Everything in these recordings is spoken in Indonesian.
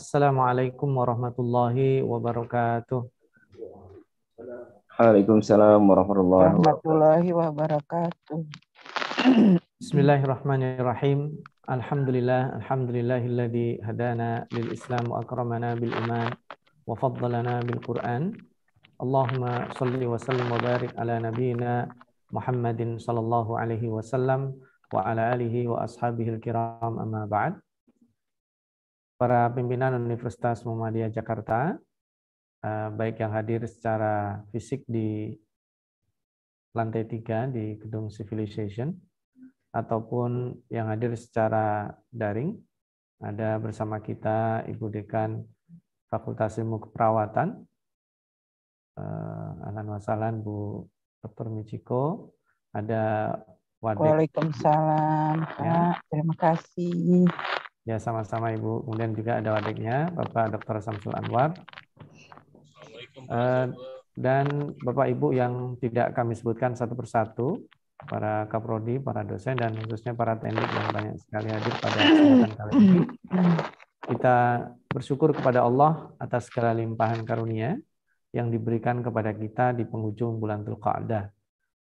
Assalamualaikum warahmatullahi wabarakatuh. Waalaikumsalam warahmatullahi wabarakatuh. Warahmatullahi wabarakatuh. Bismillahirrahmanirrahim. Alhamdulillah, alhamdulillahilladzi hadana lil Islam wa akramana bil iman wa faddalana bil Quran. Allahumma salli wa sallim wa barik ala nabiyyina Muhammadin sallallahu alaihi wasallam wa ala alihi wa ashabihi al-kiram amma ba'd para pimpinan Universitas Muhammadiyah Jakarta, eh, baik yang hadir secara fisik di lantai tiga di gedung Civilization, ataupun yang hadir secara daring. Ada bersama kita Ibu Dekan Fakultas Ilmu Keperawatan, eh, Alan Wasalan, Bu Dr. Michiko, ada Wadik. Waalaikumsalam, ya. Terima kasih. Ya, sama-sama Ibu. Kemudian juga ada wadiknya, Bapak Dr. Samsul Anwar. Eh, dan Bapak Ibu yang tidak kami sebutkan satu persatu, para kaprodi, para dosen, dan khususnya para teknik yang banyak sekali hadir pada kesempatan kali ini. Kita bersyukur kepada Allah atas segala limpahan karunia yang diberikan kepada kita di penghujung bulan Dzulqa'dah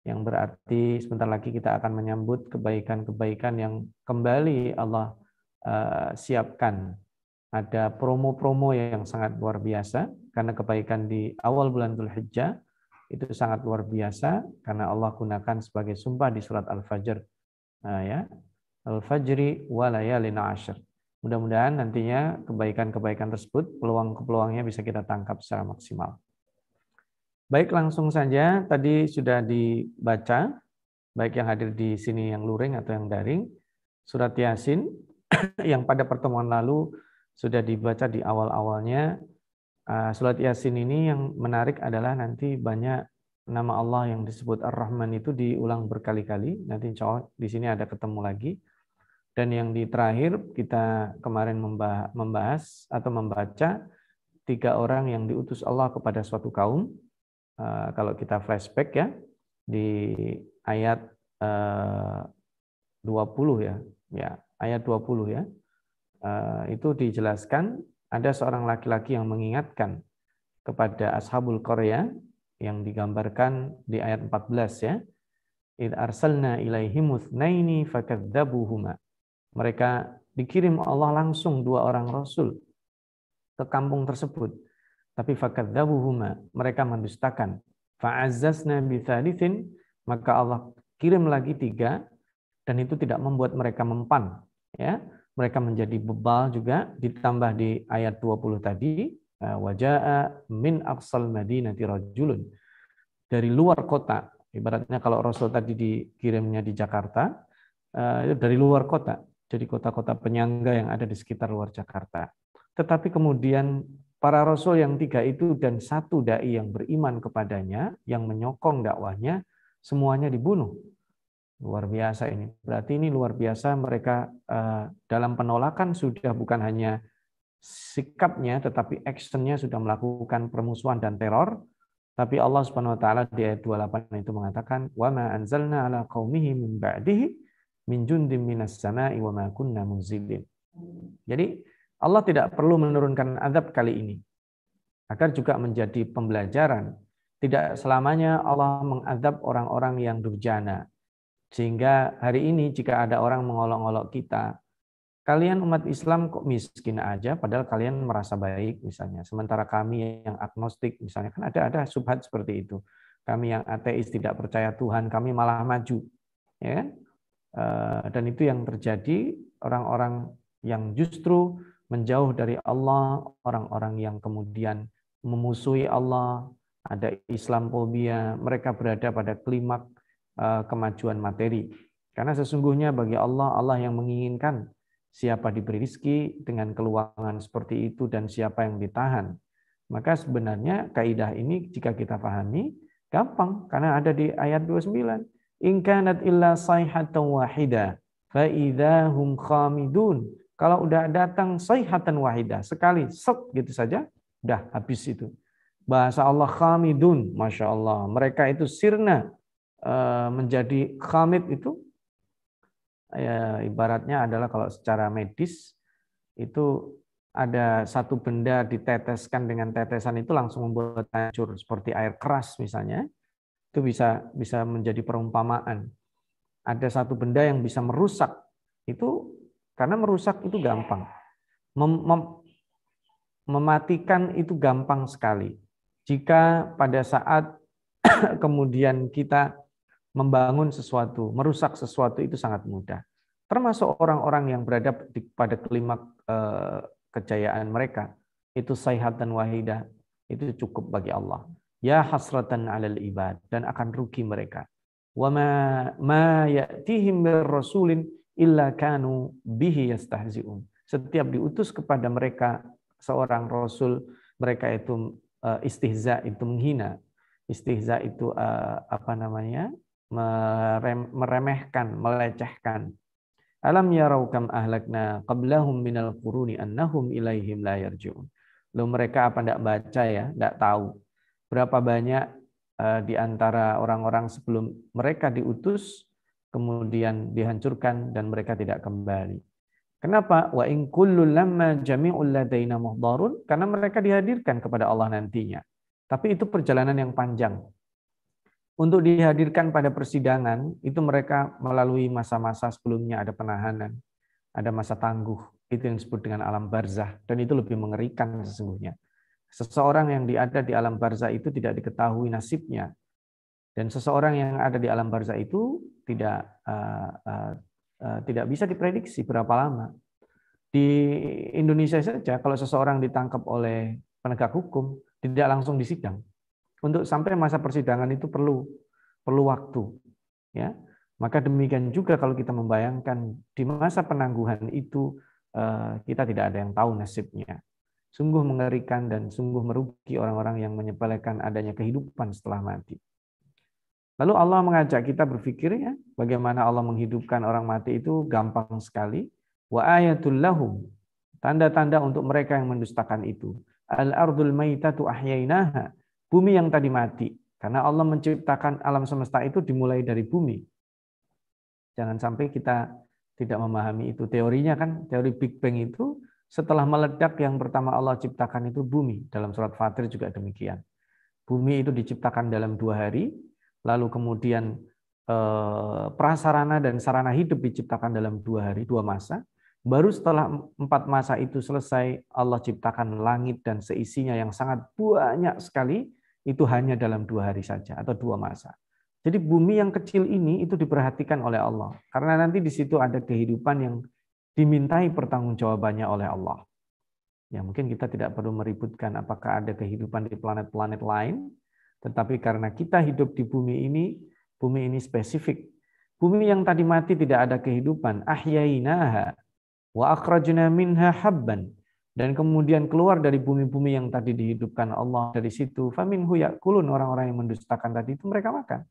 yang berarti sebentar lagi kita akan menyambut kebaikan-kebaikan yang kembali Allah Eh, siapkan. Ada promo-promo yang sangat luar biasa karena kebaikan di awal bulan Dhul Hijjah itu sangat luar biasa karena Allah gunakan sebagai sumpah di surat Al-Fajr. Nah, ya. Al-Fajri wa layalin ashr. Mudah-mudahan nantinya kebaikan-kebaikan tersebut, peluang-peluangnya bisa kita tangkap secara maksimal. Baik, langsung saja. Tadi sudah dibaca, baik yang hadir di sini yang luring atau yang daring, surat Yasin yang pada pertemuan lalu sudah dibaca di awal-awalnya. Uh, Surat Yasin ini yang menarik adalah nanti banyak nama Allah yang disebut Ar-Rahman itu diulang berkali-kali. Nanti insya di sini ada ketemu lagi. Dan yang di terakhir kita kemarin membahas atau membaca tiga orang yang diutus Allah kepada suatu kaum. Uh, kalau kita flashback ya di ayat 20 uh, ya, ya ayat 20 ya. Eh, itu dijelaskan ada seorang laki-laki yang mengingatkan kepada ashabul Korea yang digambarkan di ayat 14 ya. Id arsalna ilaihim naini fakadzabuhuma. Mereka dikirim Allah langsung dua orang rasul ke kampung tersebut. Tapi fakadzabuhuma, mereka mendustakan. Fa'azzazna bithalithin, maka Allah kirim lagi tiga dan itu tidak membuat mereka mempan ya mereka menjadi bebal juga ditambah di ayat 20 tadi wajaa min aqsal madinati rajulun dari luar kota ibaratnya kalau Rasul tadi dikirimnya di Jakarta eh, dari luar kota jadi kota-kota penyangga yang ada di sekitar luar Jakarta tetapi kemudian para rasul yang tiga itu dan satu dai yang beriman kepadanya yang menyokong dakwahnya semuanya dibunuh Luar biasa ini. Berarti ini luar biasa mereka eh, dalam penolakan sudah bukan hanya sikapnya tetapi actionnya sudah melakukan permusuhan dan teror. Tapi Allah Subhanahu wa taala di ayat 28 itu mengatakan wa ma anzalna ala qaumihi min ba'dihi min jundin minas sama'i wa ma kunna munzilin. Jadi Allah tidak perlu menurunkan azab kali ini agar juga menjadi pembelajaran. Tidak selamanya Allah mengadab orang-orang yang durjana, sehingga hari ini jika ada orang mengolok-olok kita, kalian umat Islam kok miskin aja padahal kalian merasa baik misalnya. Sementara kami yang agnostik misalnya kan ada-ada subhat seperti itu. Kami yang ateis tidak percaya Tuhan, kami malah maju. Ya? Kan? Eh, dan itu yang terjadi orang-orang yang justru menjauh dari Allah, orang-orang yang kemudian memusuhi Allah, ada Islam fobia, mereka berada pada klimak Eh, kemajuan materi. Karena sesungguhnya bagi Allah, Allah yang menginginkan siapa diberi rizki dengan keluangan seperti itu dan siapa yang ditahan. Maka sebenarnya kaidah ini jika kita pahami, gampang. Karena ada di ayat 29. In kanat illa sayhatan wahida faidahum khamidun. Kalau udah datang sayhatan wahida, sekali, set gitu saja, udah habis itu. Bahasa Allah khamidun, Masya Allah. Mereka itu sirna, Eh, menjadi khamid itu ya, ibaratnya adalah kalau secara medis itu ada satu benda diteteskan dengan tetesan itu langsung membuat hancur seperti air keras misalnya itu bisa bisa menjadi perumpamaan ada satu benda yang bisa merusak itu karena merusak itu gampang mem, mem, mematikan itu gampang sekali jika pada saat kemudian kita membangun sesuatu, merusak sesuatu itu sangat mudah. Termasuk orang-orang yang berada di, pada kelima eh, kejayaan mereka. Itu sayhat dan wahidah. Itu cukup bagi Allah. Ya hasratan alal ibad. Dan akan rugi mereka. Wa ma, ma ya'tihim rasulin illa kanu bihi yastahzi'un. Setiap diutus kepada mereka seorang rasul, mereka itu eh, istihza itu menghina. Istihza itu eh, apa namanya? meremehkan, melecehkan. Alam yarau kam ahlakna qablahum minal quruni annahum ilaihim la yarji'un. Lo mereka apa ndak baca ya, ndak tahu berapa banyak uh, di antara orang-orang sebelum mereka diutus kemudian dihancurkan dan mereka tidak kembali. Kenapa? Wa in kullu lamma jami'ul ladaina muhdarun karena mereka dihadirkan kepada Allah nantinya. Tapi itu perjalanan yang panjang untuk dihadirkan pada persidangan itu mereka melalui masa-masa sebelumnya ada penahanan, ada masa tangguh, itu yang disebut dengan alam barzah dan itu lebih mengerikan sesungguhnya. Seseorang yang ada di alam barzah itu tidak diketahui nasibnya. Dan seseorang yang ada di alam barzah itu tidak uh, uh, uh, tidak bisa diprediksi berapa lama. Di Indonesia saja kalau seseorang ditangkap oleh penegak hukum tidak langsung disidang. Untuk sampai masa persidangan itu perlu perlu waktu, ya. Maka demikian juga kalau kita membayangkan di masa penangguhan itu eh, kita tidak ada yang tahu nasibnya. Sungguh mengerikan dan sungguh merugi orang-orang yang menyepelekan adanya kehidupan setelah mati. Lalu Allah mengajak kita berpikir ya, bagaimana Allah menghidupkan orang mati itu gampang sekali. Wa ayatul lahum, tanda-tanda untuk mereka yang mendustakan itu. Al ardul maitatu ahyainaha, bumi yang tadi mati. Karena Allah menciptakan alam semesta itu dimulai dari bumi. Jangan sampai kita tidak memahami itu. Teorinya kan, teori Big Bang itu setelah meledak yang pertama Allah ciptakan itu bumi. Dalam surat Fatir juga demikian. Bumi itu diciptakan dalam dua hari, lalu kemudian eh, prasarana dan sarana hidup diciptakan dalam dua hari, dua masa. Baru setelah empat masa itu selesai, Allah ciptakan langit dan seisinya yang sangat banyak sekali, itu hanya dalam dua hari saja atau dua masa. Jadi bumi yang kecil ini itu diperhatikan oleh Allah karena nanti di situ ada kehidupan yang dimintai pertanggungjawabannya oleh Allah. Ya mungkin kita tidak perlu meributkan apakah ada kehidupan di planet-planet lain, tetapi karena kita hidup di bumi ini, bumi ini spesifik. Bumi yang tadi mati tidak ada kehidupan, ahyainaha wa akhrajna minha habban dan kemudian keluar dari bumi-bumi yang tadi dihidupkan Allah dari situ huyak kulun orang-orang yang mendustakan tadi itu mereka makan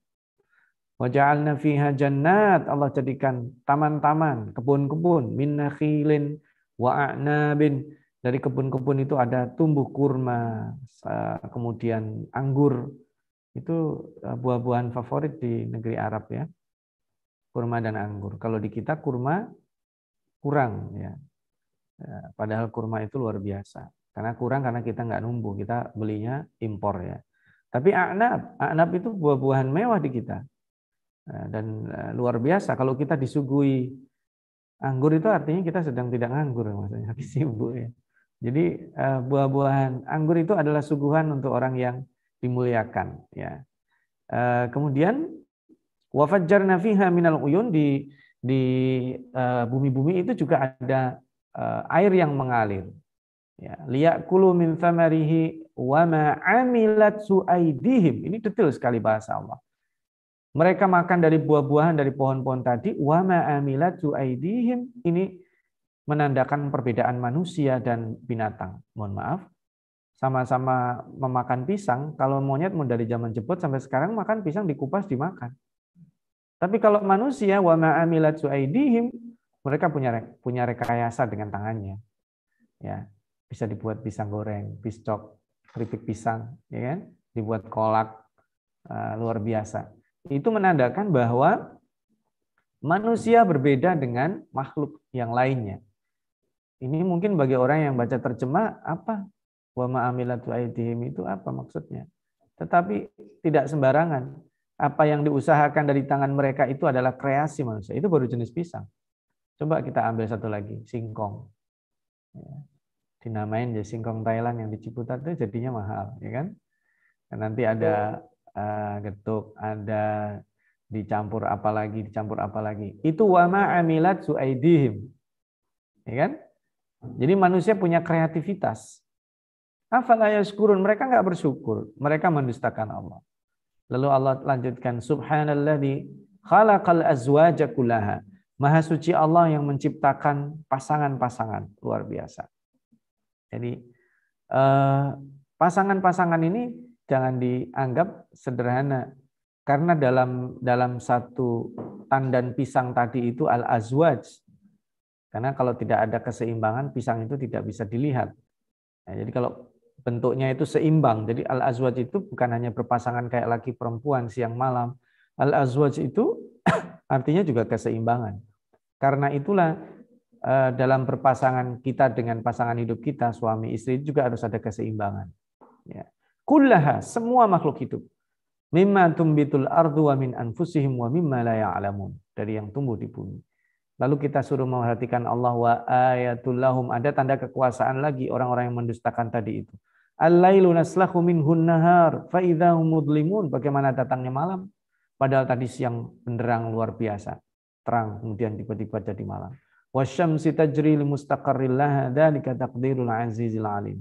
wajal nafiha fiha jannat Allah jadikan taman-taman kebun-kebun min nakhilin wa a'nabin dari kebun-kebun itu ada tumbuh kurma kemudian anggur itu eh, buah-buahan favorit di negeri Arab ya kurma dan anggur kalau di kita kurma kurang ya Eh, padahal kurma itu luar biasa. Karena kurang karena kita nggak numbuh, kita belinya impor ya. Tapi aknab, aknab itu buah-buahan mewah di kita. Eh, dan eh, luar biasa kalau kita disuguhi anggur itu artinya kita sedang tidak nganggur maksudnya, habis sibuk ya. Jadi buah-buahan anggur itu adalah suguhan untuk orang yang dimuliakan ya. Kemudian wafat jarnafiha minal uyun di di bumi-bumi itu juga ada Eh, air yang mengalir. Ya, liyakulu min thamarihi wa ma amilat suaidihim. Ini detail sekali bahasa Allah. Mereka makan dari buah-buahan dari pohon-pohon tadi wa ma amilat suaidihim. Ini menandakan perbedaan manusia dan binatang. Mohon maaf. Sama-sama memakan pisang, kalau monyet mau dari zaman jeput sampai sekarang makan pisang dikupas dimakan. Tapi kalau manusia wa ma amilat suaidihim mereka punya punya rekayasa dengan tangannya ya bisa dibuat pisang goreng piscok keripik pisang ya kan dibuat kolak eh, luar biasa itu menandakan bahwa manusia berbeda dengan makhluk yang lainnya ini mungkin bagi orang yang baca terjemah apa wa ma'amilatu aidihim itu apa maksudnya tetapi tidak sembarangan apa yang diusahakan dari tangan mereka itu adalah kreasi manusia itu baru jenis pisang Coba kita ambil satu lagi, singkong. Ya. Dinamain ya singkong Thailand yang di Ciputat itu jadinya mahal, ya kan? Dan nanti ada eh, getuk, ada dicampur apa lagi, dicampur apa lagi. Itu wama amilat suaidihim. Ya kan? Jadi manusia punya kreativitas. Afala yaskurun, mereka nggak bersyukur. Mereka mendustakan Allah. Lalu Allah lanjutkan, Subhanallah di khalaqal azwaja kullaha Maha suci Allah yang menciptakan pasangan-pasangan luar biasa. Jadi eh, pasangan-pasangan ini jangan dianggap sederhana karena dalam dalam satu tandan pisang tadi itu al azwaj. Karena kalau tidak ada keseimbangan pisang itu tidak bisa dilihat. Nah, jadi kalau bentuknya itu seimbang. Jadi al azwaj itu bukan hanya berpasangan kayak laki perempuan siang malam. Al azwaj itu Artinya juga keseimbangan. Karena itulah eh, dalam berpasangan kita dengan pasangan hidup kita, suami istri juga harus ada keseimbangan. Ya. Kullaha, semua makhluk hidup. Mimma tumbitul ardu wa min anfusihim wa mimma la ya'lamun. Dari yang tumbuh di bumi. Lalu kita suruh memperhatikan Allah wa ayatul lahum. Ada tanda kekuasaan lagi orang-orang yang mendustakan tadi itu. Al-lailu naslahu minhun nahar fa'idhahum mudlimun. Bagaimana datangnya malam? Padahal tadi siang benderang luar biasa. Terang, kemudian tiba-tiba jadi malam. Wasyamsi tajri li mustaqarrillah dzalika taqdirul azizil alim.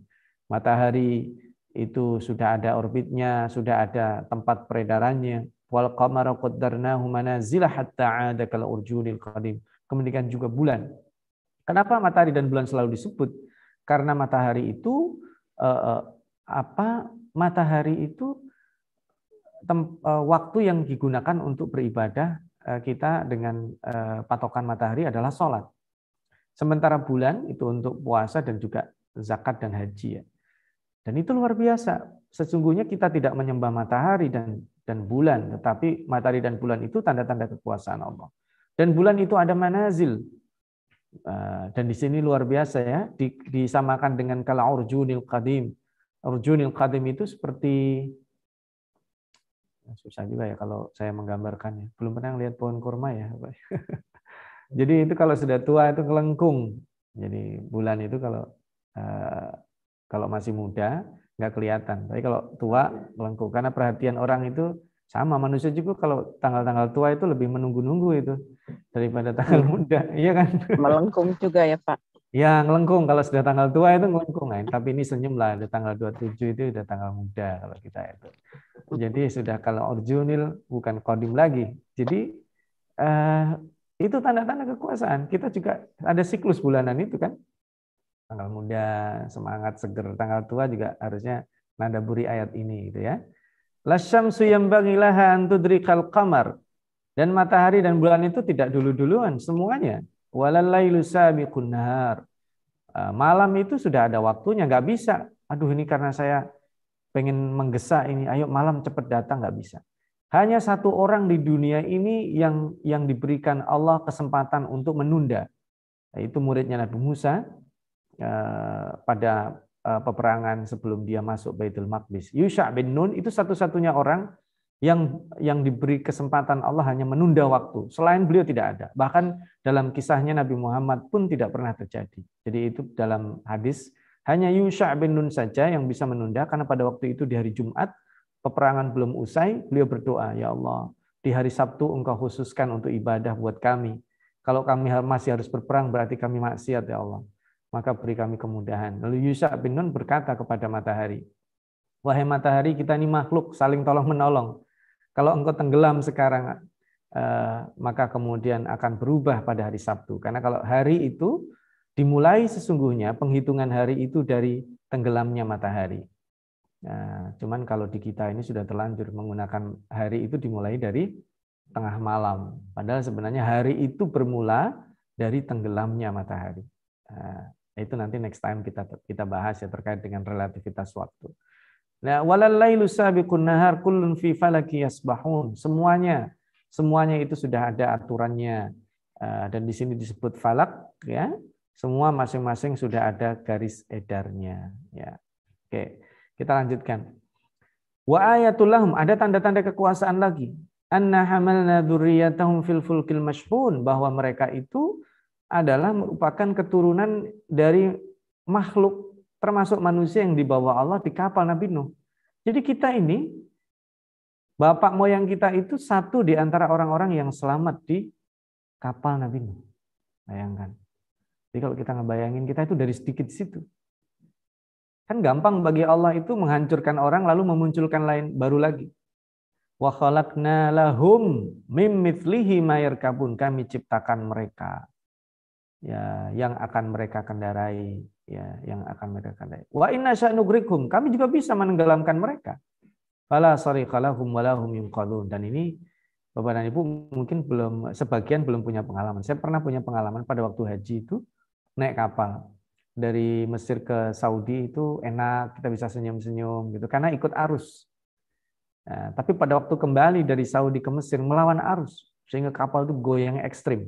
Matahari itu sudah ada orbitnya, sudah ada tempat peredarannya. Wal qamara qaddarnahu manazila hatta 'ada kal urjunil qadim. Kemudian juga bulan. Kenapa matahari dan bulan selalu disebut? Karena matahari itu eh, eh apa? Matahari itu tem, uh, waktu yang digunakan untuk beribadah uh, kita dengan uh, patokan matahari adalah sholat. Sementara bulan itu untuk puasa dan juga zakat dan haji. Ya. Dan itu luar biasa. Sesungguhnya kita tidak menyembah matahari dan dan bulan, tetapi matahari dan bulan itu tanda-tanda kekuasaan Allah. Dan bulan itu ada manazil. Dan di sini luar biasa ya, disamakan dengan kalau urjunil qadim. Urjunil qadim itu seperti Ya, susah juga ya kalau saya menggambarkannya. Belum pernah lihat pohon kurma ya. Jadi itu kalau sudah tua itu kelengkung. Jadi bulan itu kalau eh, kalau masih muda nggak kelihatan. Tapi kalau tua kelengkung karena perhatian orang itu sama manusia juga kalau tanggal-tanggal tua itu lebih menunggu-nunggu itu daripada tanggal hmm. muda, iya kan? Melengkung juga ya Pak. Ya, ngelengkung. Kalau sudah tanggal tua itu ngelengkung. Nah, Tapi ini senyum lah. Di tanggal 27 itu sudah tanggal muda kalau kita itu. Jadi sudah kalau orjunil bukan kodim lagi. Jadi eh, itu tanda-tanda kekuasaan. Kita juga ada siklus bulanan itu kan. Tanggal muda, semangat, seger. Tanggal tua juga harusnya nada buri ayat ini gitu ya. Lasham Lasyamsu yambagilaha antudrikal kamar. Dan matahari dan bulan itu tidak dulu-duluan semuanya walalailu sabiqun nahar. Ah, malam itu sudah ada waktunya, nggak bisa. Aduh ini karena saya pengen menggesa ini, ayo malam cepat datang nggak bisa. Hanya satu orang di dunia ini yang yang diberikan Allah kesempatan untuk menunda. Itu muridnya Nabi Musa ah, pada ah, peperangan sebelum dia masuk Baitul Maqdis. Yusha bin Nun itu satu-satunya orang yang yang diberi kesempatan Allah hanya menunda waktu. Selain beliau tidak ada. Bahkan dalam kisahnya Nabi Muhammad pun tidak pernah terjadi. Jadi itu dalam hadis hanya Yusha bin Nun saja yang bisa menunda karena pada waktu itu di hari Jumat peperangan belum usai, beliau berdoa, "Ya Allah, di hari Sabtu Engkau khususkan untuk ibadah buat kami. Kalau kami masih harus berperang berarti kami maksiat ya Allah. Maka beri kami kemudahan." Lalu Yusha bin Nun berkata kepada matahari, "Wahai matahari, kita ini makhluk saling tolong-menolong." Kalau engkau tenggelam sekarang, eh, maka kemudian akan berubah pada hari Sabtu. Karena kalau hari itu dimulai sesungguhnya penghitungan hari itu dari tenggelamnya matahari. Nah, cuman kalau di kita ini sudah terlanjur menggunakan hari itu dimulai dari tengah malam. Padahal sebenarnya hari itu bermula dari tenggelamnya matahari. Nah, itu nanti next time kita kita bahas ya terkait dengan relativitas waktu. Nah, walal sabiqun nahar kullun fi falaki yasbahun. Semuanya, semuanya itu sudah ada aturannya. Eh, dan di sini disebut falak, ya. Semua masing-masing sudah ada garis edarnya. Ya. Oke, kita lanjutkan. Wa ayatul lahum, ada tanda-tanda kekuasaan lagi. Anna hamalna dzurriyyatahum fil fulkil mashhun bahwa mereka itu adalah merupakan keturunan dari makhluk termasuk manusia yang dibawa Allah di kapal Nabi Nuh. Jadi kita ini, bapak moyang kita itu satu di antara orang-orang yang selamat di kapal Nabi Nuh. Bayangkan. Jadi kalau kita ngebayangin kita itu dari sedikit situ. Kan gampang bagi Allah itu menghancurkan orang lalu memunculkan lain baru lagi. Wa khalaqna lahum mim mithlihi kabun. Kami ciptakan mereka ya yang akan mereka kendarai ya yang akan mereka kandai. Wa inna sya'nugrikum, kami juga bisa menenggelamkan mereka. Fala sariqalahum walahum yungkalun. Dan ini Bapak dan Ibu mungkin belum sebagian belum punya pengalaman. Saya pernah punya pengalaman pada waktu haji itu naik kapal dari Mesir ke Saudi itu enak, kita bisa senyum-senyum gitu karena ikut arus. Nah, tapi pada waktu kembali dari Saudi ke Mesir melawan arus sehingga kapal itu goyang ekstrim.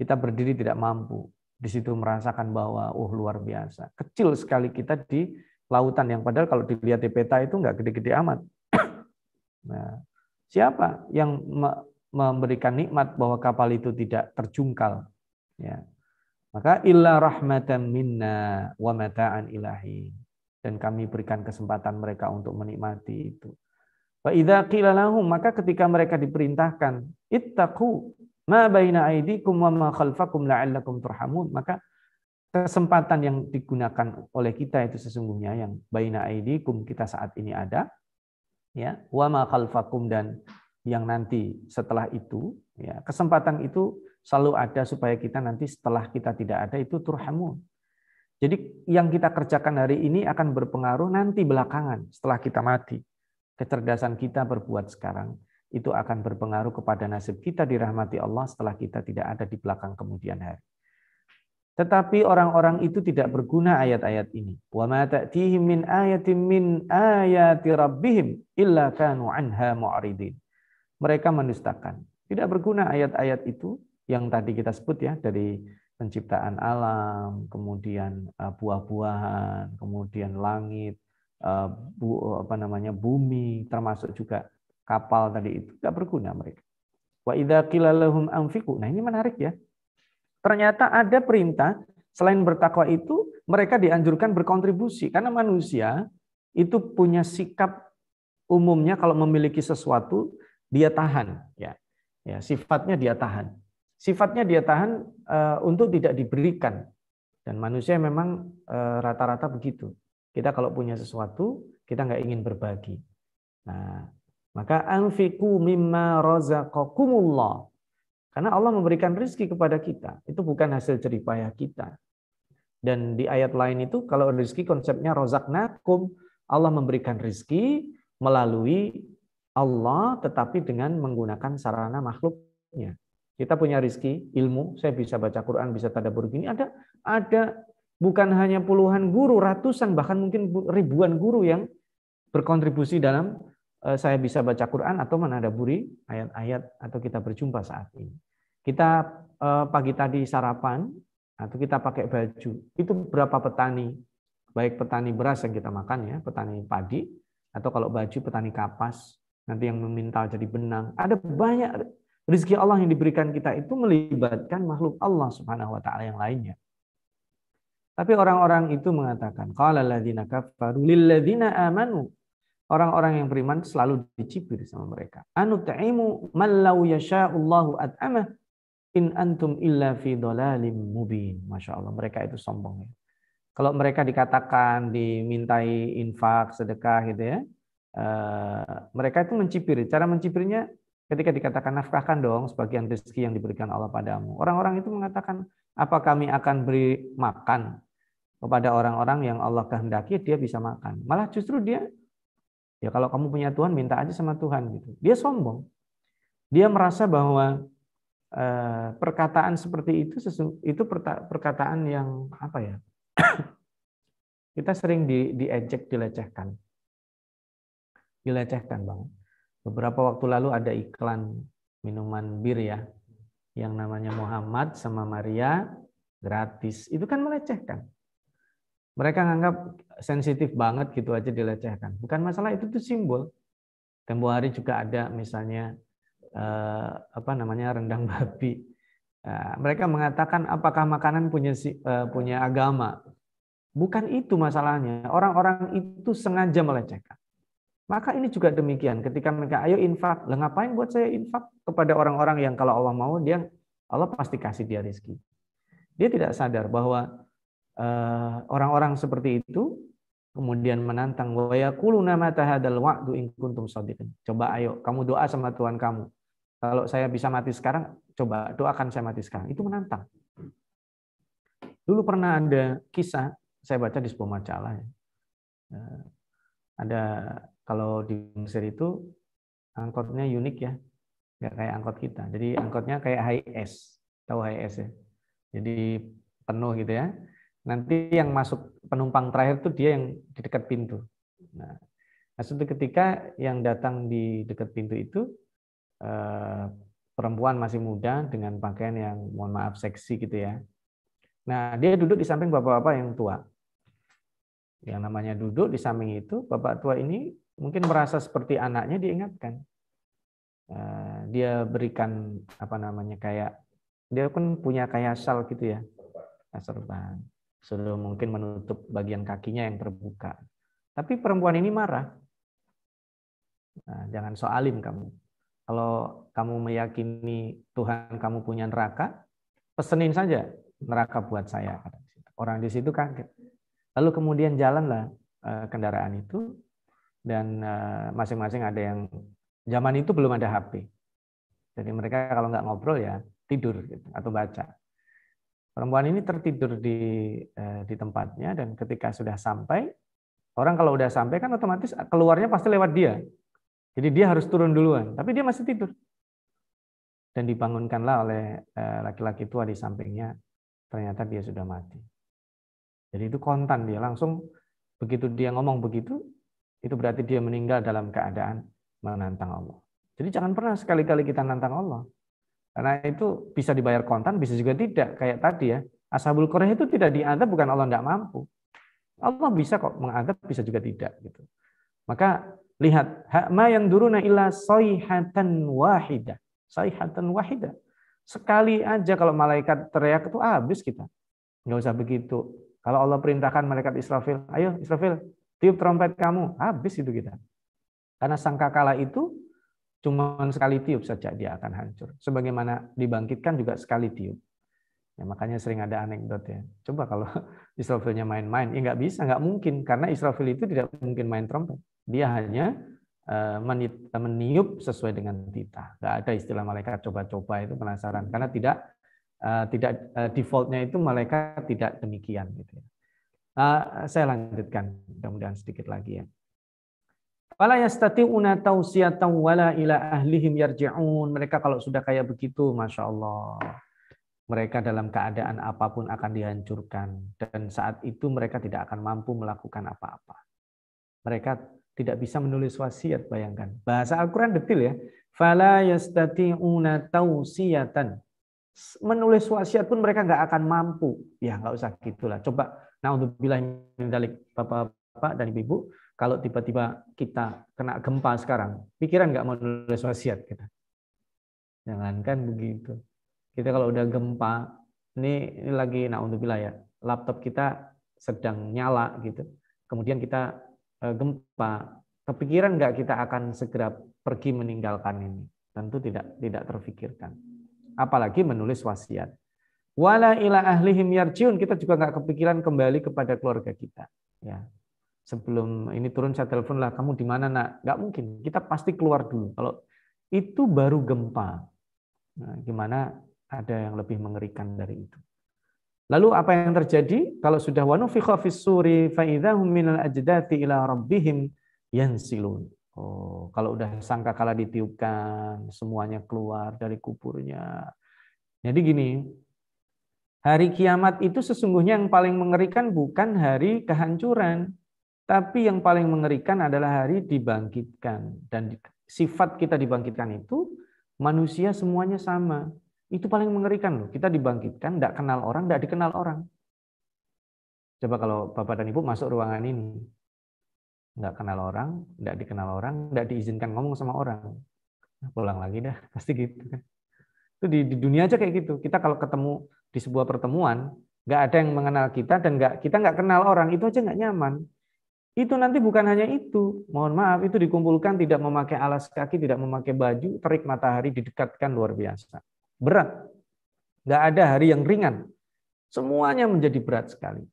Kita berdiri tidak mampu di situ merasakan bahwa oh luar biasa. Kecil sekali kita di lautan yang padahal kalau dilihat di peta itu nggak gede-gede amat. nah, siapa yang memberikan nikmat bahwa kapal itu tidak terjungkal? Ya. Maka illa rahmatan minna wa mata'an ilahi. Dan kami berikan kesempatan mereka untuk menikmati itu. Wa idza maka ketika mereka diperintahkan, ittaqu ma baina aidikum wa ma khalfakum la'allakum turhamun maka kesempatan yang digunakan oleh kita itu sesungguhnya yang baina aidikum kita saat ini ada ya wa ma khalfakum dan yang nanti setelah itu ya kesempatan itu selalu ada supaya kita nanti setelah kita tidak ada itu turhamun jadi yang kita kerjakan hari ini akan berpengaruh nanti belakangan setelah kita mati. Kecerdasan kita berbuat sekarang itu akan berpengaruh kepada nasib kita dirahmati Allah setelah kita tidak ada di belakang kemudian hari. Tetapi orang-orang itu tidak berguna ayat-ayat ini. Wa ma ta'tihim min ayatin min ayati rabbihim illa kanu anha mu'ridin. Mereka mendustakan. Tidak berguna ayat-ayat itu yang tadi kita sebut ya dari penciptaan alam, kemudian e, buah-buahan, kemudian langit, e, apa namanya bumi termasuk juga kapal tadi itu nggak berguna mereka. Wa idza qila lahum anfiqu. Nah, ini menarik ya. Ternyata ada perintah selain bertakwa itu mereka dianjurkan berkontribusi karena manusia itu punya sikap umumnya kalau memiliki sesuatu dia tahan ya. Ya, sifatnya dia tahan. Sifatnya dia tahan uh, untuk tidak diberikan. Dan manusia memang eh, rata-rata uh, begitu. Kita kalau punya sesuatu, kita nggak ingin berbagi. Nah, maka anfiku mimma razaqakumullah. Karena Allah memberikan rezeki kepada kita. Itu bukan hasil ceripaya kita. Dan di ayat lain itu kalau rezeki konsepnya razaqnakum Allah memberikan rezeki melalui Allah tetapi dengan menggunakan sarana makhluknya. Kita punya rezeki, ilmu, saya bisa baca Quran, bisa tadabur gini. Ada ada bukan hanya puluhan guru, ratusan bahkan mungkin ribuan guru yang berkontribusi dalam Eh, saya bisa baca Quran atau menadaburi ayat-ayat atau kita berjumpa saat ini. Kita eh, pagi tadi sarapan atau kita pakai baju, itu berapa petani, baik petani beras yang kita makan ya, petani padi, atau kalau baju petani kapas, nanti yang memintal jadi benang. Ada banyak rezeki Allah yang diberikan kita itu melibatkan makhluk Allah Subhanahu wa taala yang lainnya. Tapi orang-orang itu mengatakan, qala alladziina kafaru lil amanu Orang-orang yang beriman selalu dicibir sama mereka. Anutaimu man law yasha'ullahu at'amah in antum illa fi dolalim mubin. Masya Allah, mereka itu sombong. Ya. Kalau mereka dikatakan dimintai infak, sedekah gitu ya, eh, mereka itu mencibir. Cara mencibirnya ketika dikatakan nafkahkan dong sebagian rezeki yang diberikan Allah padamu. Orang-orang itu mengatakan, apa kami akan beri makan kepada orang-orang yang Allah kehendaki dia bisa makan. Malah justru dia Ya kalau kamu punya Tuhan, minta aja sama Tuhan gitu. Dia sombong. Dia merasa bahwa eh, perkataan seperti itu itu perkataan yang apa ya? kita sering di, diejek, dilecehkan. Dilecehkan bang. Beberapa waktu lalu ada iklan minuman bir ya, yang namanya Muhammad sama Maria gratis. Itu kan melecehkan. Mereka nganggap sensitif banget gitu aja dilecehkan. Bukan masalah itu tuh simbol. Tempo hari juga ada misalnya eh, apa namanya rendang babi. Nah, mereka mengatakan apakah makanan punya eh, punya agama? Bukan itu masalahnya. Orang-orang itu sengaja melecehkan. Maka ini juga demikian. Ketika mereka ayo infak, lah ngapain buat saya infak kepada orang-orang yang kalau Allah mau dia Allah pasti kasih dia rezeki. Dia tidak sadar bahwa Eh, orang-orang seperti itu kemudian menantang wa yaquluna mata hadzal wa'du in kuntum shadiqin. Coba ayo kamu doa sama Tuhan kamu. Kalau saya bisa mati sekarang, coba doakan saya mati sekarang. Itu menantang. Dulu pernah ada kisah saya baca di sebuah majalah ya. Eh, ada kalau di Mesir itu angkotnya unik ya. Nggak kayak angkot kita. Jadi angkotnya kayak HS, Tahu HS ya. Jadi penuh gitu ya nanti yang masuk penumpang terakhir itu dia yang di dekat pintu. Nah, suatu ketika yang datang di dekat pintu itu eh, perempuan masih muda dengan pakaian yang mohon maaf seksi gitu ya. Nah, dia duduk di samping bapak-bapak yang tua. Yang namanya duduk di samping itu, bapak tua ini mungkin merasa seperti anaknya diingatkan. Eh, dia berikan apa namanya kayak dia pun punya kayak sal gitu ya, serban sudah mungkin menutup bagian kakinya yang terbuka. Tapi perempuan ini marah. Nah, jangan soalim kamu. Kalau kamu meyakini Tuhan kamu punya neraka, pesenin saja neraka buat saya. Orang di situ kaget. Lalu kemudian jalanlah eh, kendaraan itu dan eh, masing-masing ada yang zaman itu belum ada HP. Jadi mereka kalau nggak ngobrol ya tidur gitu, atau baca. Perempuan ini tertidur di eh, di tempatnya dan ketika sudah sampai, orang kalau sudah sampai kan otomatis eh, keluarnya pasti lewat dia. Jadi dia harus turun duluan, tapi dia masih tidur. Dan dibangunkanlah oleh eh, laki-laki tua di sampingnya, ternyata dia sudah mati. Jadi itu kontan dia langsung begitu dia ngomong begitu, itu berarti dia meninggal dalam keadaan menantang Allah. Jadi jangan pernah sekali-kali kita nantang Allah. Karena itu bisa dibayar kontan, bisa juga tidak. Kayak tadi ya, ashabul koreh itu tidak diadab bukan Allah tidak mampu. Allah bisa kok mengadab, bisa juga tidak. gitu. Maka lihat, ma yang duruna illa soihatan wahida. Soihatan wahida. Sekali aja kalau malaikat teriak itu habis kita. Nggak usah begitu. Kalau Allah perintahkan malaikat Israfil, ayo Israfil, tiup trompet kamu, habis itu kita. Karena sangkakala itu Cuma sekali tiup saja dia akan hancur. Sebagaimana dibangkitkan juga sekali tiup. Ya, makanya sering ada anekdot ya. Coba kalau Israfilnya main-main, ya nggak bisa, nggak mungkin. Karena Israfil itu tidak mungkin main trompet. Dia hanya eh, meniup sesuai dengan tita. Nggak ada istilah malaikat coba-coba itu penasaran. Karena tidak eh, tidak eh, defaultnya itu malaikat tidak demikian gitu ya. saya lanjutkan mudah-mudahan sedikit lagi ya. Wala yastati'una tausiyatan wala ila ahlihim yarji'un. Mereka kalau sudah kayak begitu, Masya Allah. Mereka dalam keadaan apapun akan dihancurkan. Dan saat itu mereka tidak akan mampu melakukan apa-apa. Mereka tidak bisa menulis wasiat, bayangkan. Bahasa Al-Quran detil ya. Fala yastati'una tausiyatan. Menulis wasiat pun mereka nggak akan mampu. Ya nggak usah gitulah. Coba, Nah naudzubillah yang dalik, bapak-bapak dan ibu-ibu kalau tiba-tiba kita kena gempa sekarang, pikiran nggak mau nulis wasiat kita. Jangankan begitu. Kita kalau udah gempa, ini, ini lagi naudzubillah ya, laptop kita sedang nyala gitu. Kemudian kita eh, gempa, kepikiran nggak kita akan segera pergi meninggalkan ini? Tentu tidak tidak terfikirkan. Apalagi menulis wasiat. Wala ila ahlihim yarjiun, kita juga nggak kepikiran kembali kepada keluarga kita. Ya, sebelum ini turun saya telepon lah kamu di mana nak nggak mungkin kita pasti keluar dulu kalau itu baru gempa nah, gimana ada yang lebih mengerikan dari itu lalu apa yang terjadi kalau sudah wa fis-suri fa min minal ajdati ila rabbihim yansilun oh kalau udah sangka kala ditiupkan semuanya keluar dari kuburnya jadi gini Hari kiamat itu sesungguhnya yang paling mengerikan bukan hari kehancuran, tapi yang paling mengerikan adalah hari dibangkitkan. Dan sifat kita dibangkitkan itu, manusia semuanya sama. Itu paling mengerikan loh. Kita dibangkitkan, tidak kenal orang, tidak dikenal orang. Coba kalau Bapak dan Ibu masuk ruangan ini. tidak kenal orang, tidak dikenal orang, tidak diizinkan ngomong sama orang. pulang lagi dah, pasti gitu kan. Itu di, di dunia aja kayak gitu. Kita kalau ketemu di sebuah pertemuan, nggak ada yang mengenal kita dan nggak kita nggak kenal orang, itu aja nggak nyaman itu nanti bukan hanya itu. Mohon maaf, itu dikumpulkan tidak memakai alas kaki, tidak memakai baju, terik matahari didekatkan luar biasa. Berat. Nggak ada hari yang ringan. Semuanya menjadi berat sekali.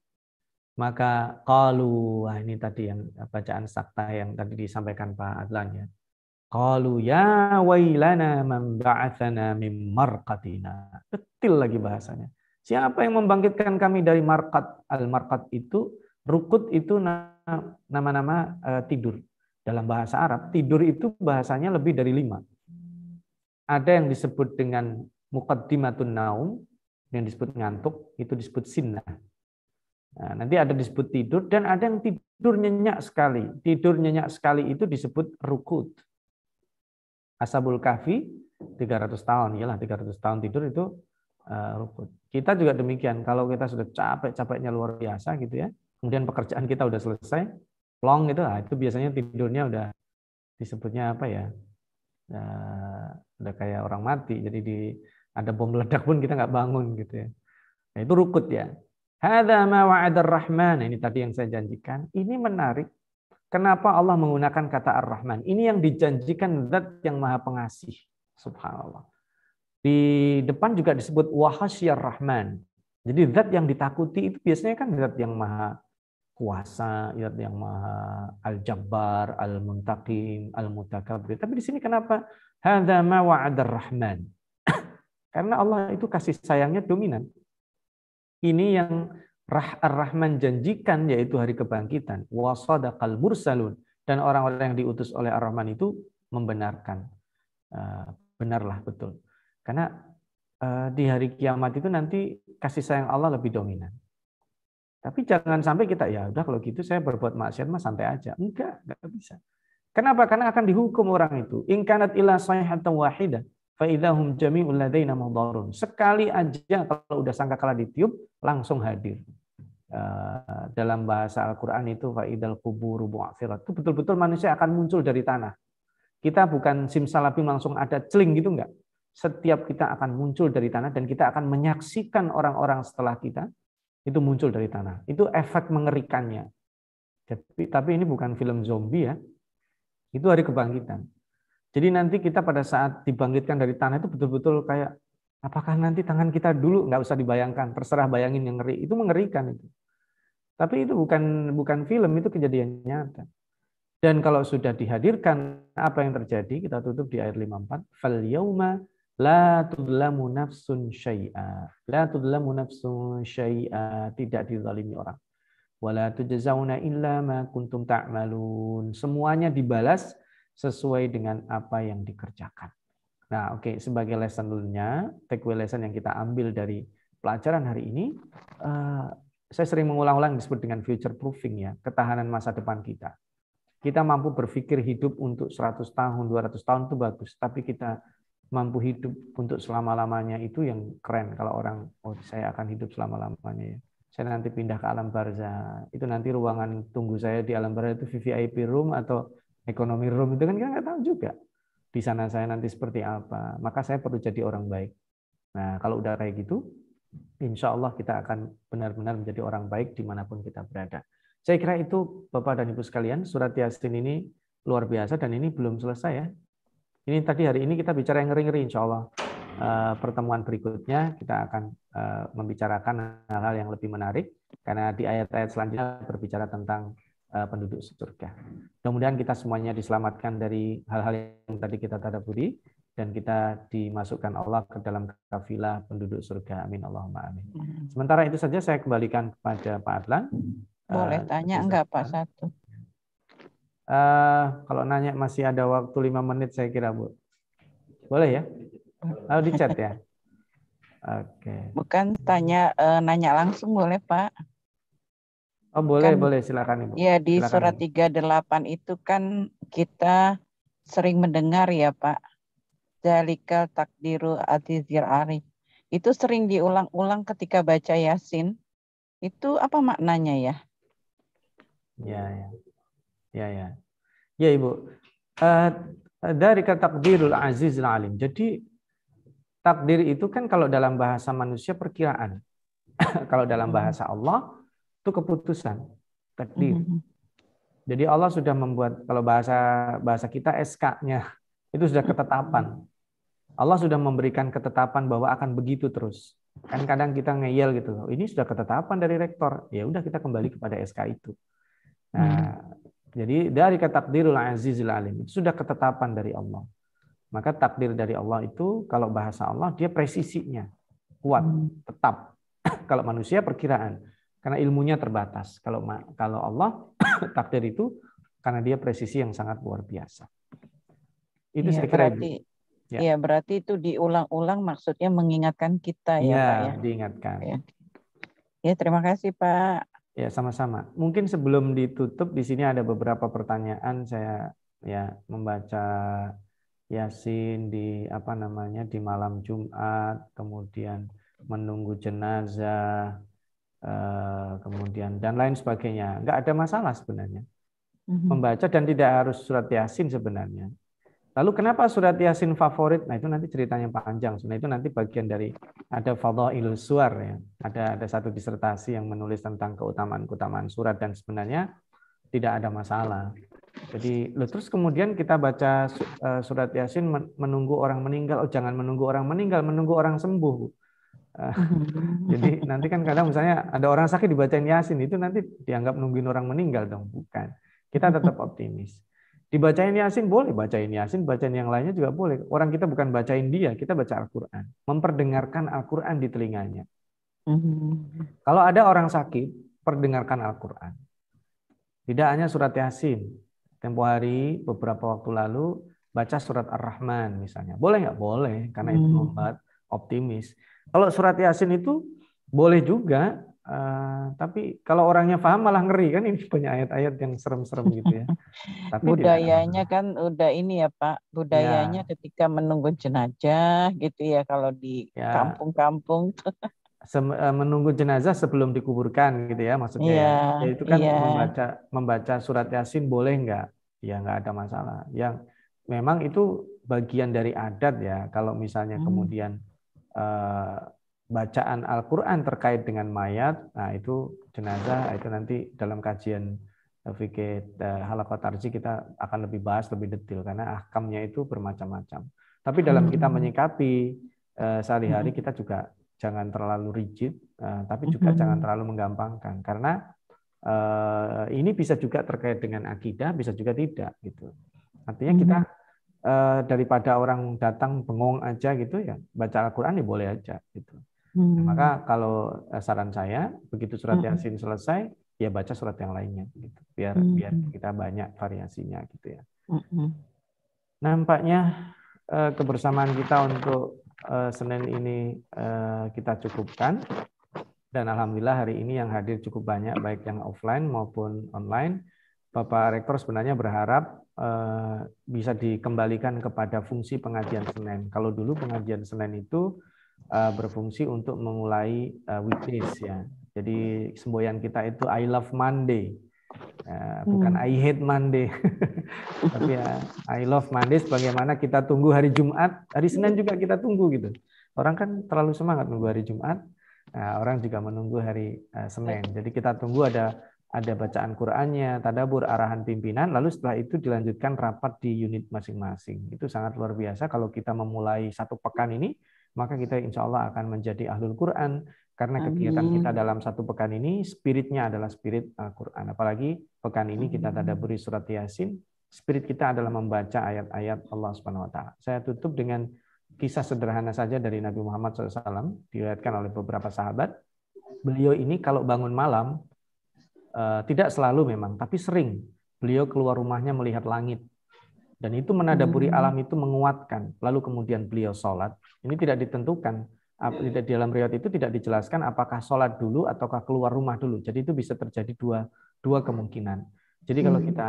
Maka kalu, wah ini tadi yang eh, bacaan sakta yang tadi disampaikan Pak Adlan ya. kalu ya wailana man ba'athana min marqatina. Detil lagi bahasanya. Siapa yang membangkitkan kami dari marqat? Al-marqat itu, rukut itu nama-nama uh, tidur. Dalam bahasa Arab, tidur itu bahasanya lebih dari lima. Ada yang disebut dengan muqaddimatun naum, yang disebut ngantuk, itu disebut sinnah. Nah, nanti ada disebut tidur, dan ada yang tidur nyenyak sekali. Tidur nyenyak sekali itu disebut rukut. Asabul Kahfi 300 tahun, iyalah 300 tahun tidur itu uh, rukut. Kita juga demikian, kalau kita sudah capek-capeknya luar biasa gitu ya, kemudian pekerjaan kita udah selesai, long itu, ah, itu biasanya tidurnya udah disebutnya apa ya, uh, udah kayak orang mati, jadi di ada bom ledak pun kita nggak bangun gitu ya. Nah, itu rukut ya. ada ma wa'adar rahman. Nah, ini tadi yang saya janjikan. Ini menarik. Kenapa Allah menggunakan kata ar-Rahman? Ini yang dijanjikan zat yang maha pengasih. Subhanallah. Di depan juga disebut wahasyar rahman. Jadi zat yang ditakuti itu biasanya kan zat yang maha kuasa ya, yang maha al-jabbar, al muntakim al-mutakabbir. Tapi di sini kenapa? Hadza ma wa'adar rahman. Karena Allah itu kasih sayangnya dominan. Ini yang Rah rahman janjikan yaitu hari kebangkitan. Wa sadaqal mursalun dan orang-orang yang diutus oleh Ar-Rahman itu membenarkan. Eh, benarlah betul. Karena eh, di hari kiamat itu nanti kasih sayang Allah lebih dominan. Tapi jangan sampai kita ya udah kalau gitu saya berbuat maksiat mah santai aja. Enggak, enggak bisa. Kenapa? Karena akan dihukum orang itu. kanat illa sayhatan wahidah faidahum jami'ul ladaina mudarun. Sekali aja kalau udah sangka kalah ditiup langsung hadir. Eh, dalam bahasa Al-Qur'an itu faidal kubur bu'athirat. Itu betul-betul manusia akan muncul dari tanah. Kita bukan simsalabim langsung ada celing gitu enggak. Setiap kita akan muncul dari tanah dan kita akan menyaksikan orang-orang setelah kita itu muncul dari tanah. Itu efek mengerikannya. Jadi, tapi ini bukan film zombie ya. Itu hari kebangkitan. Jadi nanti kita pada saat dibangkitkan dari tanah itu betul-betul kayak apakah nanti tangan kita dulu nggak usah dibayangkan, terserah bayangin yang ngeri. Itu mengerikan itu. Tapi itu bukan bukan film, itu kejadian nyata. Dan kalau sudah dihadirkan apa yang terjadi, kita tutup di ayat 54, fal yauma La tudlamu nafsun syai'a. La tudlamu nafsun syai'a. Tidak dizalimi orang. Wala tujazawna illa ma kuntum ta'malun. Semuanya dibalas sesuai dengan apa yang dikerjakan. Nah, oke, okay, sebagai lesson dulunya, take away lesson yang kita ambil dari pelajaran hari ini, uh, saya sering mengulang-ulang disebut dengan future proofing ya, ketahanan masa depan kita. Kita mampu berpikir hidup untuk 100 tahun, 200 tahun itu bagus, tapi kita mampu hidup untuk selama-lamanya itu yang keren kalau orang oh saya akan hidup selama-lamanya ya. Saya nanti pindah ke alam barza Itu nanti ruangan tunggu saya di alam barza itu vvip room atau ekonomi room itu kan kita nggak tahu juga. Di sana saya nanti seperti apa. Maka saya perlu jadi orang baik. Nah, kalau udah kayak gitu, insya Allah kita akan benar-benar menjadi orang baik dimanapun kita berada. Saya kira itu Bapak dan Ibu sekalian, surat Yasin ini luar biasa dan ini belum selesai ya. Ini tadi hari ini kita bicara yang ngeri-ngeri, insya Allah eh, pertemuan berikutnya kita akan eh, membicarakan hal-hal yang lebih menarik karena di ayat-ayat selanjutnya berbicara tentang eh, penduduk surga. mudah kita semuanya diselamatkan dari hal-hal yang tadi kita budi dan kita dimasukkan Allah ke dalam kafilah penduduk surga. Amin Allahumma amin. Sementara itu saja saya kembalikan kepada Pak Adlan. Boleh tanya enggak Pak Satu? Uh, kalau nanya masih ada waktu 5 menit saya kira Bu. Boleh ya? Lalu di chat ya. Oke. Okay. Bukan tanya uh, nanya langsung boleh, Pak? Oh, boleh, kan, boleh silakan Ibu. Iya, di silakan, surat Ibu. itu kan kita sering mendengar ya, Pak. Jalikal takdiru atizir ari. Itu sering diulang-ulang ketika baca Yasin. Itu apa maknanya ya? Ya, ya. Ya ya. Ya Ibu. Eh, dari kata takdirul aziz alim. Jadi takdir itu kan kalau dalam bahasa manusia perkiraan. kalau dalam hmm. bahasa Allah itu keputusan, takdir. Hmm, hmm, Jadi Allah sudah membuat kalau bahasa bahasa kita SK-nya itu sudah ketetapan. Allah sudah memberikan ketetapan bahwa akan begitu terus. Kan kadang kita ngeyel gitu loh. Ini sudah ketetapan dari rektor. Ya udah kita kembali kepada SK itu. Nah, jadi dari ketakdirul azizil alim itu sudah ketetapan dari Allah. Maka takdir dari Allah itu kalau bahasa Allah dia presisinya kuat, hmm. tetap. kalau manusia perkiraan karena ilmunya terbatas. Kalau kalau Allah takdir itu karena dia presisi yang sangat luar biasa. Itu ya, saya kira. Berarti, ya. ya berarti itu diulang-ulang maksudnya mengingatkan kita ya, ya Pak iya, ya. diingatkan. Ya. ya terima kasih Pak Ya, sama-sama. Mungkin sebelum ditutup di sini ada beberapa pertanyaan saya ya membaca Yasin di apa namanya di malam Jumat, kemudian menunggu jenazah, eh, kemudian dan lain sebagainya. Enggak ada masalah sebenarnya. Mhm. Membaca dan tidak harus surat Yasin sebenarnya. Lalu kenapa surat Yasin favorit? Nah itu nanti ceritanya panjang. Nah itu nanti bagian dari ada Ilul suar ya. Ada ada satu disertasi yang menulis tentang keutamaan-keutamaan surat dan sebenarnya tidak ada masalah. Jadi lo terus kemudian kita baca eh, surat Yasin menunggu orang meninggal. Oh jangan menunggu orang meninggal, menunggu orang sembuh. Eh, jadi nanti kan kadang misalnya ada orang sakit dibacain Yasin itu nanti dianggap nungguin orang meninggal dong, bukan. Kita tetap optimis. Dibacain Yasin boleh, bacain Yasin, bacain yang lainnya juga boleh. Orang kita bukan bacain dia, kita baca Al-Quran. Memperdengarkan Al-Quran di telinganya. Mm-hmm. Kalau ada orang sakit, perdengarkan Al-Quran. Tidak hanya surat Yasin. Tempo hari, beberapa waktu lalu, baca surat Ar-Rahman misalnya. Boleh nggak? Boleh, karena itu mm-hmm. membuat optimis. Kalau surat Yasin itu boleh juga, Uh, tapi kalau orangnya paham malah ngeri kan ini banyak ayat-ayat yang serem-serem gitu ya. Tapi budayanya kan udah ini ya Pak, budayanya ya. ketika menunggu jenazah gitu ya kalau di ya. kampung-kampung ya. menunggu jenazah sebelum dikuburkan gitu ya maksudnya. Ya, iya, ya itu kan ya. membaca membaca surat Yasin boleh nggak? Ya nggak ada masalah. Yang memang itu bagian dari adat ya kalau misalnya hmm. kemudian uh, bacaan Al-Quran terkait dengan mayat, nah itu jenazah, nah, itu nanti dalam kajian eh, fikih eh, halakot tarji kita akan lebih bahas lebih detail karena ahkamnya itu bermacam-macam. Tapi dalam kita hmm. menyikapi eh, sehari-hari hmm. kita juga jangan terlalu rigid, tapi juga hmm. jangan terlalu menggampangkan karena ini bisa juga terkait dengan akidah, bisa juga tidak gitu. Artinya kita daripada orang datang bengong aja gitu ya, baca Al-Qur'an ya boleh aja gitu. Nah, hmm. Nah, maka kalau eh, saran saya begitu surat hmm. Yasin selesai ya baca surat yang lainnya gitu. Biar hmm. biar kita banyak variasinya gitu ya. Hmm. Nampaknya eh, kebersamaan kita untuk eh, Senin ini kita cukupkan dan alhamdulillah hari ini yang hadir cukup banyak baik yang offline maupun online. Bapak Rektor sebenarnya berharap bisa dikembalikan kepada fungsi pengajian Senin. Kalau dulu pengajian Senin itu uh, berfungsi untuk memulai uh, eh, weekdays ya. Jadi semboyan kita itu I love Monday. Eh, bukan hmm. I hate Monday. Tapi ya I love Monday sebagaimana kita tunggu hari Jumat, hari Senin juga kita tunggu gitu. Orang kan terlalu semangat nunggu hari Jumat, nah, orang juga menunggu hari uh, Senin. Iya. Jadi kita tunggu ada ada bacaan Qur'annya, tadabur, arahan pimpinan, lalu setelah itu dilanjutkan rapat di unit masing-masing. Itu sangat luar biasa kalau kita memulai satu pekan ini maka kita insya Allah akan menjadi ahlul Quran karena kegiatan kita dalam satu pekan ini spiritnya adalah spirit Al-Quran. Uh, Apalagi pekan ini kita tadaburi surat Yasin, spirit kita adalah membaca ayat-ayat Allah Subhanahu wa taala. Saya tutup dengan kisah sederhana saja dari Nabi Muhammad SAW diriwayatkan oleh beberapa sahabat. Beliau ini kalau bangun malam uh, tidak selalu memang, tapi sering beliau keluar rumahnya melihat langit dan itu menadaburi hmm. alam itu menguatkan. Lalu kemudian beliau sholat. Ini tidak ditentukan. Tidak di dalam riwayat itu tidak dijelaskan apakah sholat dulu ataukah keluar rumah dulu. Jadi itu bisa terjadi dua dua kemungkinan. Jadi kalau hmm. kita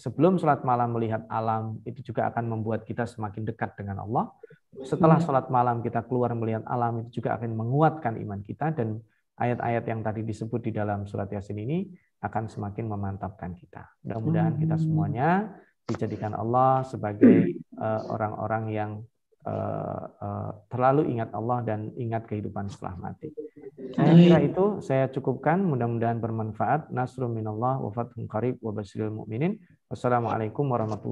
sebelum sholat malam melihat alam itu juga akan membuat kita semakin dekat dengan Allah. Setelah hmm. sholat malam kita keluar melihat alam itu juga akan menguatkan iman kita dan ayat-ayat yang tadi disebut di dalam surat Yasin ini akan semakin memantapkan kita. Mudah-mudahan kita hmm. semuanya dijadikan Allah sebagai hmm. eh, orang-orang uh, yang uh, uh, terlalu ingat Allah dan ingat kehidupan setelah mati. Saya nah, kira itu saya cukupkan. Mudah-mudahan bermanfaat. Nasrul minallah wa karib qarib wa basiril mu'minin. Wassalamualaikum warahmatullahi